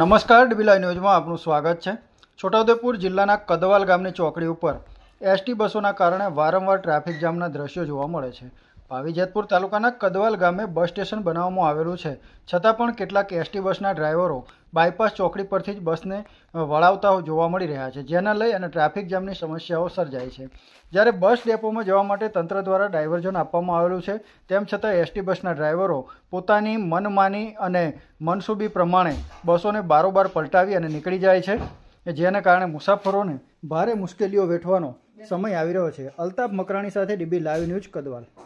નમસ્કાર ડીબીલા ન્યૂઝમાં આપનું સ્વાગત છે છોટાઉદેપુર જિલ્લાના કદવાલ ગામની ચોકડી ઉપર એસટી બસોના કારણે વારંવાર ટ્રાફિક જામના દ્રશ્યો જોવા મળે છે પાવીજેતપુર તાલુકાના કદવાલ ગામે બસ સ્ટેશન બનાવવામાં આવેલું છે છતાં પણ કેટલાક એસટી બસના ડ્રાઈવરો બાયપાસ ચોકડી પરથી જ બસને વળાવતા જોવા મળી રહ્યા છે જેના લઈ અને ટ્રાફિક જામની સમસ્યાઓ સર્જાય છે જ્યારે બસ ડેપોમાં જવા માટે તંત્ર દ્વારા ડાયવર્ઝન આપવામાં આવેલું છે તેમ છતાં એસટી બસના ડ્રાઈવરો પોતાની મનમાની અને મનસૂબી પ્રમાણે બસોને બારોબાર પલટાવી અને નીકળી જાય છે જેના કારણે મુસાફરોને ભારે મુશ્કેલીઓ વેઠવાનો સમય આવી રહ્યો છે અલ્તાફ મકરાણી સાથે ડીબી લાઈવ ન્યૂઝ કદવાલ